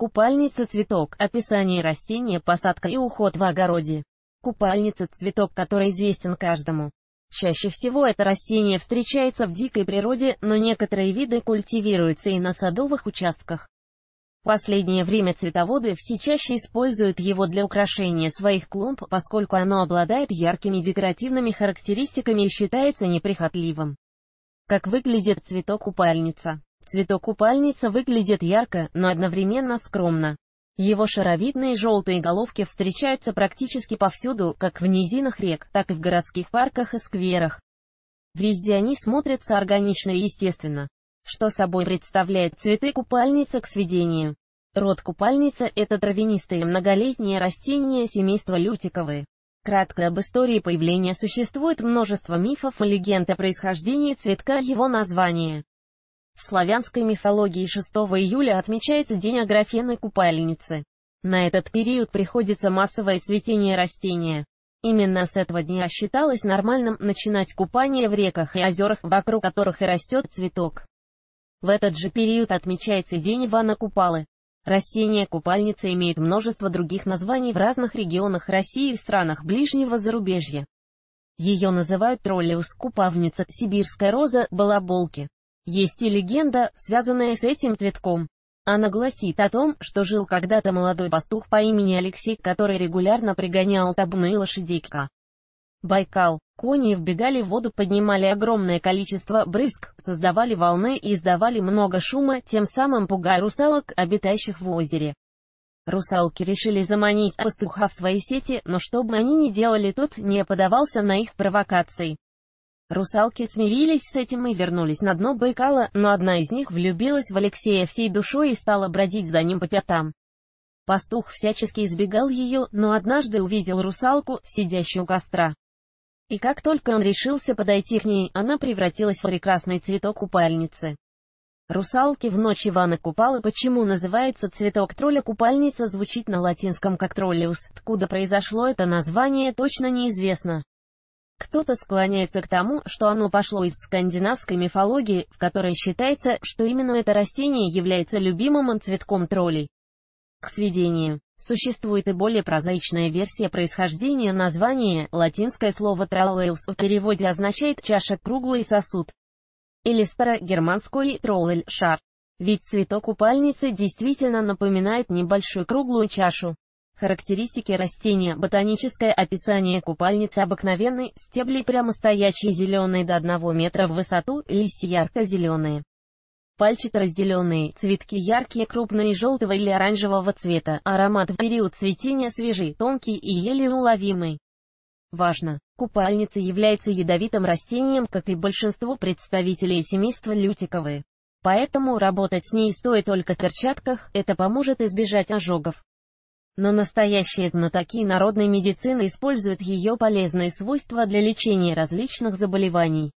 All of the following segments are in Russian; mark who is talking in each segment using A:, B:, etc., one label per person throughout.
A: Купальница цветок. Описание растения, посадка и уход в огороде. Купальница цветок, который известен каждому. Чаще всего это растение встречается в дикой природе, но некоторые виды культивируются и на садовых участках. В последнее время цветоводы все чаще используют его для украшения своих клумб, поскольку оно обладает яркими декоративными характеристиками и считается неприхотливым. Как выглядит цветок купальница? Цветок-купальница выглядит ярко, но одновременно скромно. Его шаровидные желтые головки встречаются практически повсюду, как в низинах рек, так и в городских парках и скверах. Везде они смотрятся органично и естественно. Что собой представляет цветы-купальница к сведению? Род купальница – это травянистые многолетние растения семейства лютиковые. Кратко об истории появления существует множество мифов и легенд о происхождении цветка и его названия. В славянской мифологии 6 июля отмечается День Аграфены Купальницы. На этот период приходится массовое цветение растения. Именно с этого дня считалось нормальным начинать купание в реках и озерах, вокруг которых и растет цветок. В этот же период отмечается День Ивана Купалы. Растение купальницы имеет множество других названий в разных регионах России и странах ближнего зарубежья. Ее называют троллиус, купавница, сибирская роза, балаболки. Есть и легенда, связанная с этим цветком. Она гласит о том, что жил когда-то молодой пастух по имени Алексей, который регулярно пригонял табуны лошадей к Байкал. Кони вбегали в воду, поднимали огромное количество брызг, создавали волны и издавали много шума, тем самым пугая русалок, обитающих в озере. Русалки решили заманить пастуха в свои сети, но что бы они ни делали, тот не подавался на их провокации. Русалки смирились с этим и вернулись на дно Байкала, но одна из них влюбилась в Алексея всей душой и стала бродить за ним по пятам. Пастух всячески избегал ее, но однажды увидел русалку, сидящую у костра. И как только он решился подойти к ней, она превратилась в прекрасный цветок купальницы. Русалки в ночь Ивана Купалы почему называется цветок тролля купальница звучит на латинском как троллиус, откуда произошло это название точно неизвестно. Кто-то склоняется к тому, что оно пошло из скандинавской мифологии, в которой считается, что именно это растение является любимым цветком троллей. К сведению, существует и более прозаичная версия происхождения названия, латинское слово «троллеус» в переводе означает «чаша круглый сосуд» или старогерманской «троллель» — «шар». Ведь цветок купальницы действительно напоминает небольшую круглую чашу. Характеристики растения Ботаническое описание купальницы обыкновенной, стебли прямостоящие зеленые до 1 метра в высоту, листья ярко-зеленые. Пальчато-разделенные, цветки яркие, крупные желтого или оранжевого цвета, аромат в период цветения свежий, тонкий и еле уловимый. Важно! Купальница является ядовитым растением, как и большинство представителей семейства лютиковые. Поэтому работать с ней стоит только в перчатках, это поможет избежать ожогов. Но настоящие знатоки народной медицины используют ее полезные свойства для лечения различных заболеваний.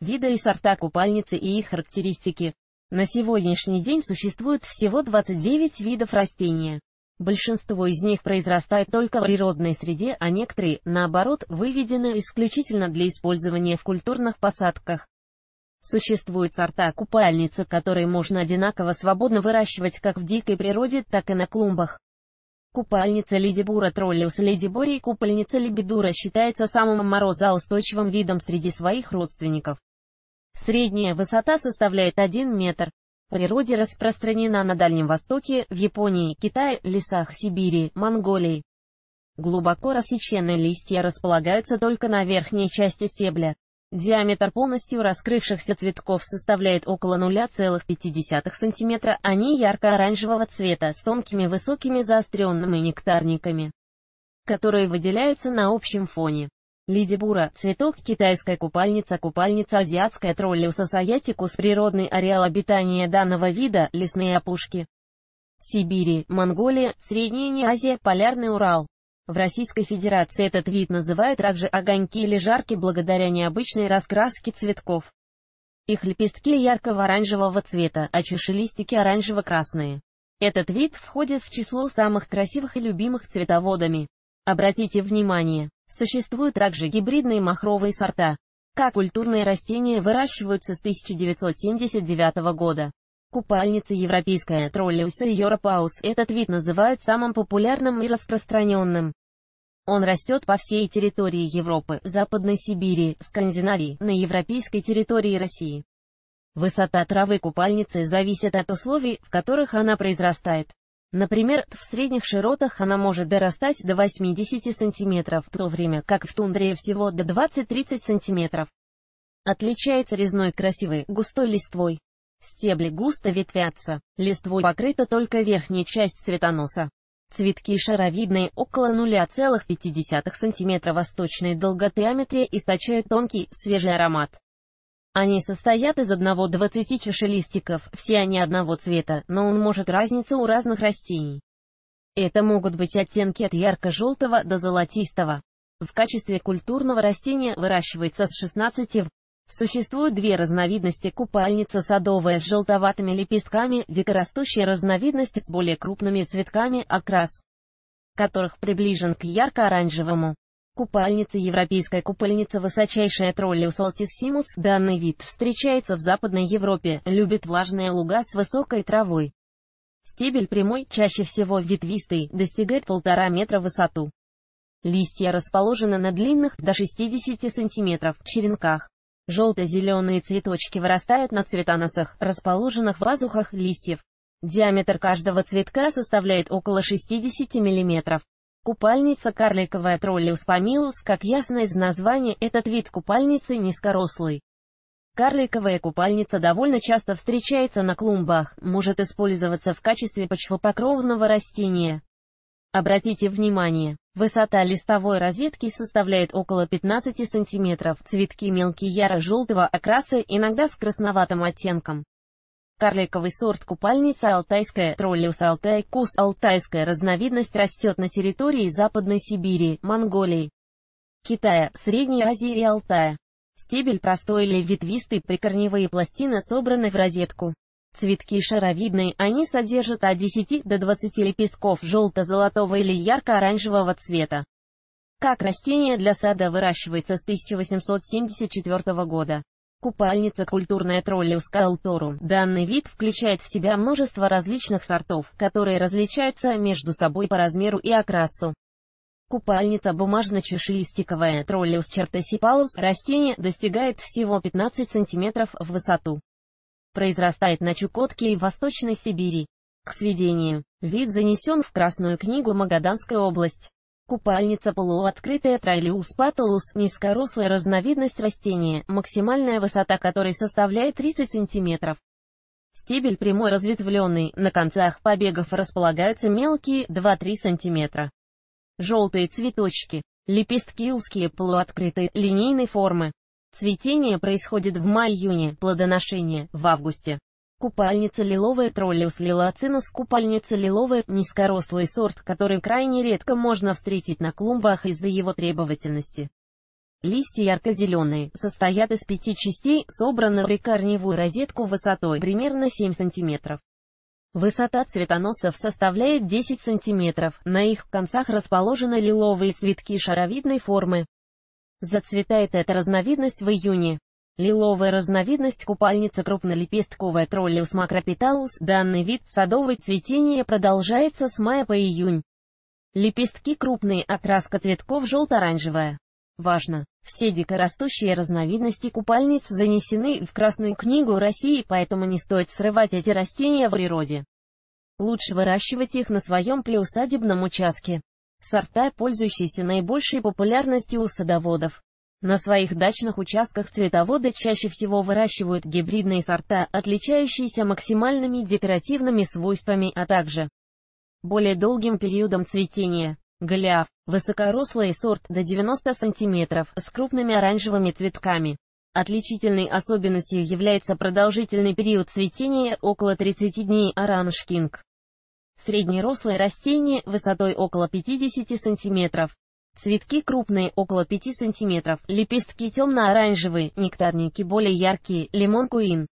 A: Виды и сорта купальницы и их характеристики. На сегодняшний день существует всего 29 видов растения. Большинство из них произрастает только в природной среде, а некоторые, наоборот, выведены исключительно для использования в культурных посадках. Существуют сорта купальницы, которые можно одинаково свободно выращивать как в дикой природе, так и на клумбах. Купальница Лидибура троллиус лидибори купальница лебедура считается самым морозоустойчивым видом среди своих родственников. Средняя высота составляет 1 метр. В природе распространена на Дальнем Востоке, в Японии, Китае, лесах Сибири, Монголии. Глубоко рассеченные листья располагаются только на верхней части стебля. Диаметр полностью раскрывшихся цветков составляет около 0,5 см, они ярко-оранжевого цвета с тонкими высокими заостренными нектарниками, которые выделяются на общем фоне. Лидибура – цветок, китайская купальница, купальница азиатская троллиуса саятикус, природный ареал обитания данного вида, лесные опушки. Сибири, Монголия, Средняя Азия, Полярный Урал. В Российской Федерации этот вид называют также огоньки или жарки благодаря необычной раскраске цветков. Их лепестки яркого-оранжевого цвета, а чашелистики оранжево-красные. Этот вид входит в число самых красивых и любимых цветоводами. Обратите внимание, существуют также гибридные махровые сорта. Как культурные растения выращиваются с 1979 года. Купальница европейская троллиуса и европаус. Этот вид называют самым популярным и распространенным. Он растет по всей территории Европы, Западной Сибири, Скандинавии, на европейской территории России. Высота травы купальницы зависит от условий, в которых она произрастает. Например, в средних широтах она может дорастать до 80 см, в то время как в тундре всего до 20-30 см. Отличается резной красивой, густой листвой. Стебли густо ветвятся, листвой покрыта только верхняя часть цветоноса. Цветки шаровидные около 0,5 см восточной долготы аметрия источают тонкий, свежий аромат. Они состоят из одного 20 чашелистиков, все они одного цвета, но он может разниться у разных растений. Это могут быть оттенки от ярко-желтого до золотистого. В качестве культурного растения выращивается с 16 в Существуют две разновидности купальница садовая с желтоватыми лепестками, дикорастущая разновидность с более крупными цветками, окрас которых приближен к ярко-оранжевому. Купальница Европейская купальница высочайшая троллиус алтиссимус, данный вид встречается в Западной Европе, любит влажные луга с высокой травой. Стебель прямой, чаще всего ветвистый, достигает полтора метра высоту. Листья расположены на длинных, до 60 сантиметров, черенках. Желто-зеленые цветочки вырастают на цветоносах, расположенных в пазухах листьев. Диаметр каждого цветка составляет около 60 мм. Купальница карликовая троллиус помилус, как ясно из названия, этот вид купальницы низкорослый. Карликовая купальница довольно часто встречается на клумбах, может использоваться в качестве почвопокровного растения. Обратите внимание, высота листовой розетки составляет около 15 сантиметров. цветки мелкие яро-желтого окраса, иногда с красноватым оттенком. Карликовый сорт купальница алтайская, троллиус алтай, кус алтайская разновидность растет на территории Западной Сибири, Монголии, Китая, Средней Азии и Алтая. Стебель простой или ветвистый, прикорневые пластины собраны в розетку. Цветки шаровидные, они содержат от 10 до 20 лепестков желто-золотого или ярко-оранжевого цвета. Как растение для сада выращивается с 1874 года. Купальница культурная троллиус калторум. Данный вид включает в себя множество различных сортов, которые различаются между собой по размеру и окрасу. Купальница бумажно-чешелистиковая троллиус чертосипалус растение достигает всего 15 см в высоту произрастает на Чукотке и в Восточной Сибири. К сведению, вид занесен в Красную книгу Магаданской области. Купальница полуоткрытая троллюс патулус – низкорослая разновидность растения, максимальная высота которой составляет 30 см. Стебель прямой разветвленный, на концах побегов располагаются мелкие 2-3 см. Желтые цветочки. Лепестки узкие полуоткрытые, линейной формы. Цветение происходит в мае-июне, плодоношение – в августе. Купальница лиловая троллиус лилоцинус купальница лиловая – низкорослый сорт, который крайне редко можно встретить на клумбах из-за его требовательности. Листья ярко-зеленые, состоят из пяти частей, собраны в рекорневую розетку высотой примерно 7 см. Высота цветоносов составляет 10 см, на их концах расположены лиловые цветки шаровидной формы. Зацветает эта разновидность в июне. Лиловая разновидность купальницы крупнолепестковая троллиус макропиталус. Данный вид садовой цветения продолжается с мая по июнь. Лепестки крупные, окраска цветков желто-оранжевая. Важно! Все дикорастущие разновидности купальниц занесены в Красную книгу России, поэтому не стоит срывать эти растения в природе. Лучше выращивать их на своем приусадебном участке сорта, пользующиеся наибольшей популярностью у садоводов. На своих дачных участках цветоводы чаще всего выращивают гибридные сорта, отличающиеся максимальными декоративными свойствами, а также более долгим периодом цветения. Голиаф – высокорослый сорт до 90 см с крупными оранжевыми цветками. Отличительной особенностью является продолжительный период цветения около 30 дней оранж кинг. Среднерослые растения высотой около 50 см. Цветки крупные, около 5 см, лепестки темно-оранжевые, нектарники более яркие, лимон-куин.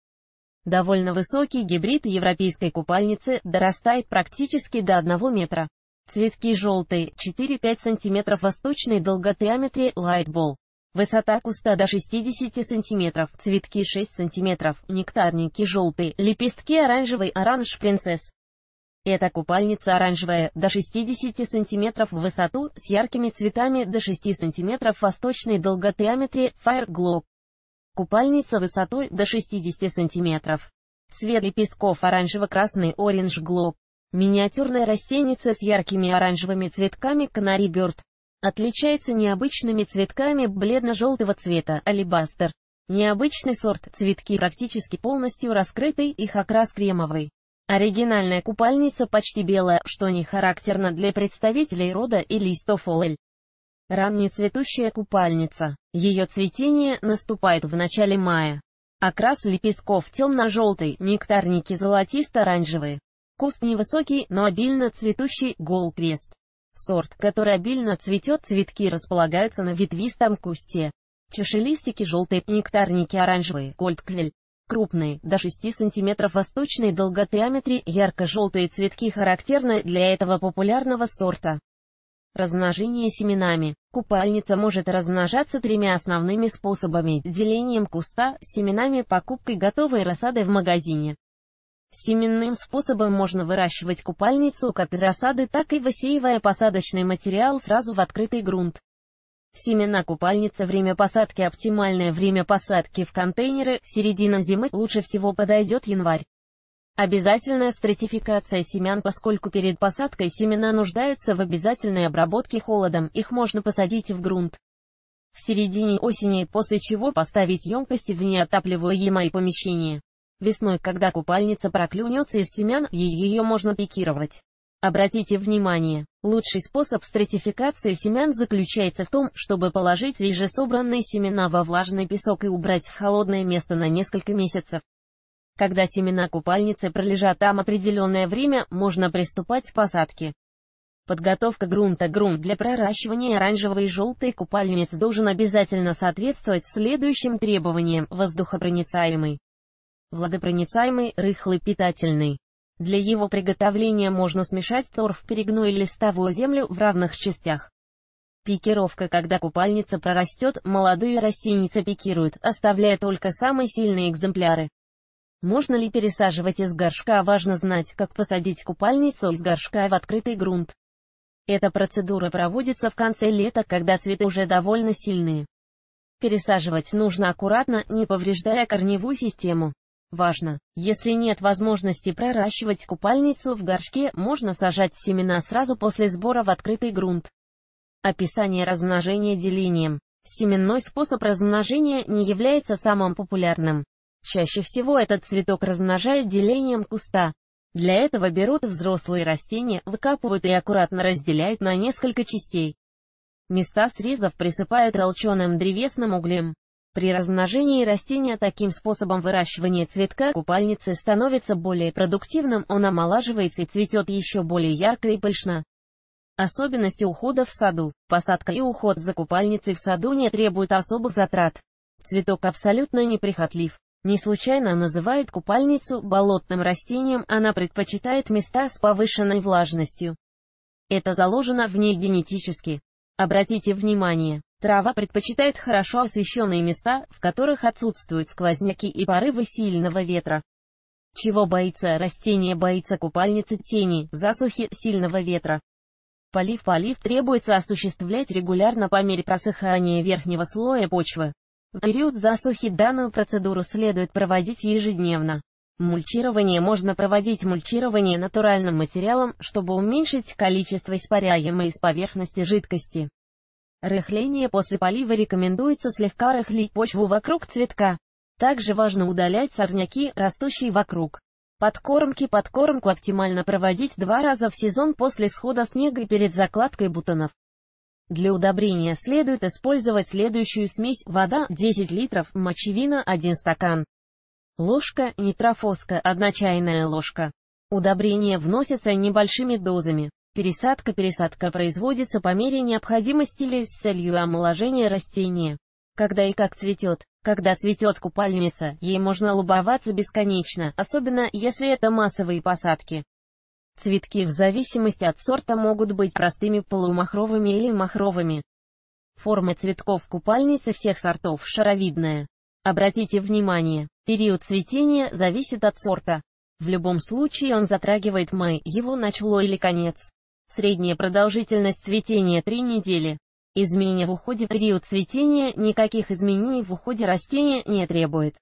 A: Довольно высокий гибрид европейской купальницы дорастает практически до 1 метра. Цветки желтые, 4-5 см восточной долготриаметре лайтбол. Высота куста до 60 см, цветки 6 см, нектарники желтые, лепестки оранжевый оранж принцесс. Эта купальница оранжевая, до 60 см в высоту, с яркими цветами до 6 см в восточной долготеаметре Fire Globe. Купальница высотой до 60 см. Цвет лепестков оранжево-красный Orange Globe. Миниатюрная растенница с яркими оранжевыми цветками Canary Bird. Отличается необычными цветками бледно-желтого цвета, алибастер. Необычный сорт, цветки практически полностью раскрыты, их окрас кремовый. Оригинальная купальница почти белая, что не характерно для представителей рода или стофоль. Раннецветущая купальница. Ее цветение наступает в начале мая. Окрас лепестков темно-желтый, нектарники золотисто-оранжевые. Куст невысокий, но обильно цветущий, голкрест. Сорт, который обильно цветет, цветки располагаются на ветвистом кусте. Чашелистики желтые, нектарники оранжевые, кольтквель крупные, до 6 см восточной долготриаметре, ярко-желтые цветки характерны для этого популярного сорта. Размножение семенами. Купальница может размножаться тремя основными способами – делением куста, семенами, покупкой готовой рассады в магазине. Семенным способом можно выращивать купальницу как из рассады, так и высеивая посадочный материал сразу в открытый грунт. Семена купальница, время посадки, оптимальное время посадки в контейнеры, середина зимы, лучше всего подойдет январь. Обязательная стратификация семян, поскольку перед посадкой семена нуждаются в обязательной обработке холодом, их можно посадить в грунт. В середине осени, после чего поставить емкости в неотапливаемое помещение. Весной, когда купальница проклюнется из семян, ее можно пикировать. Обратите внимание, лучший способ стратификации семян заключается в том, чтобы положить свежесобранные семена во влажный песок и убрать в холодное место на несколько месяцев. Когда семена купальницы пролежат там определенное время, можно приступать к посадке. Подготовка грунта Грунт для проращивания оранжевой и желтой купальниц должен обязательно соответствовать следующим требованиям – воздухопроницаемый, влагопроницаемый, рыхлый, питательный. Для его приготовления можно смешать торф, перегной и листовую землю в равных частях. Пикировка Когда купальница прорастет, молодые растения пикируют, оставляя только самые сильные экземпляры. Можно ли пересаживать из горшка? Важно знать, как посадить купальницу из горшка в открытый грунт. Эта процедура проводится в конце лета, когда цветы уже довольно сильные. Пересаживать нужно аккуратно, не повреждая корневую систему. Важно, если нет возможности проращивать купальницу в горшке, можно сажать семена сразу после сбора в открытый грунт. Описание размножения делением. Семенной способ размножения не является самым популярным. Чаще всего этот цветок размножают делением куста. Для этого берут взрослые растения, выкапывают и аккуратно разделяют на несколько частей. Места срезов присыпают толченым древесным углем. При размножении растения таким способом выращивания цветка купальницы становится более продуктивным, он омолаживается и цветет еще более ярко и пышно. Особенности ухода в саду. Посадка и уход за купальницей в саду не требуют особых затрат. Цветок абсолютно неприхотлив. Не случайно называют купальницу болотным растением, она предпочитает места с повышенной влажностью. Это заложено в ней генетически. Обратите внимание, Трава предпочитает хорошо освещенные места, в которых отсутствуют сквозняки и порывы сильного ветра. Чего боится растение? Боится купальницы тени, засухи, сильного ветра. Полив Полив требуется осуществлять регулярно по мере просыхания верхнего слоя почвы. В период засухи данную процедуру следует проводить ежедневно. Мульчирование можно проводить мульчирование натуральным материалом, чтобы уменьшить количество испаряемой из поверхности жидкости. Рыхление после полива рекомендуется слегка рыхлить почву вокруг цветка. Также важно удалять сорняки, растущие вокруг. Подкормки Подкормку оптимально проводить два раза в сезон после схода снега и перед закладкой бутонов. Для удобрения следует использовать следующую смесь вода 10 литров, мочевина 1 стакан. Ложка, нитрофоска 1 чайная ложка. Удобрение вносится небольшими дозами. Пересадка Пересадка производится по мере необходимости или с целью омоложения растения. Когда и как цветет. Когда цветет купальница, ей можно лубоваться бесконечно, особенно если это массовые посадки. Цветки в зависимости от сорта могут быть простыми полумахровыми или махровыми. Форма цветков купальницы всех сортов шаровидная. Обратите внимание, период цветения зависит от сорта. В любом случае он затрагивает май, его начало или конец. Средняя продолжительность цветения 3 недели. Изменения в уходе в период цветения никаких изменений в уходе растения не требует.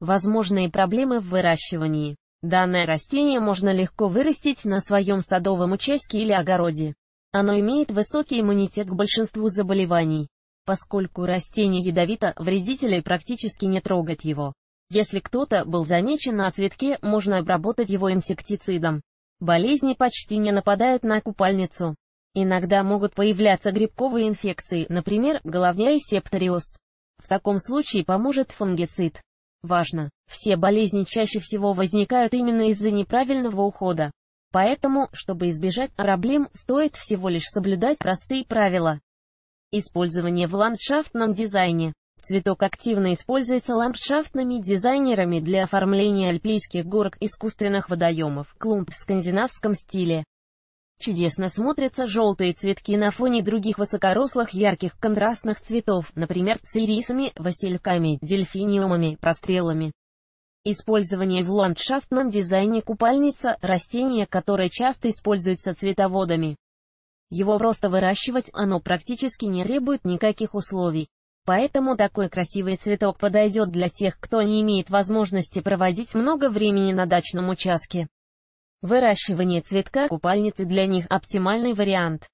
A: Возможные проблемы в выращивании. Данное растение можно легко вырастить на своем садовом участке или огороде. Оно имеет высокий иммунитет к большинству заболеваний. Поскольку растение ядовито, вредителей практически не трогать его. Если кто-то был замечен на цветке, можно обработать его инсектицидом. Болезни почти не нападают на купальницу. Иногда могут появляться грибковые инфекции, например, головня и септориоз. В таком случае поможет фунгицид. Важно! Все болезни чаще всего возникают именно из-за неправильного ухода. Поэтому, чтобы избежать проблем, стоит всего лишь соблюдать простые правила. Использование в ландшафтном дизайне цветок активно используется ландшафтными дизайнерами для оформления альпийских горок, искусственных водоемов, клумб в скандинавском стиле. Чудесно смотрятся желтые цветки на фоне других высокорослых ярких контрастных цветов, например, с ирисами, васильками, дельфиниумами, прострелами. Использование в ландшафтном дизайне купальница – растение, которое часто используется цветоводами. Его просто выращивать, оно практически не требует никаких условий. Поэтому такой красивый цветок подойдет для тех, кто не имеет возможности проводить много времени на дачном участке. Выращивание цветка купальницы для них оптимальный вариант.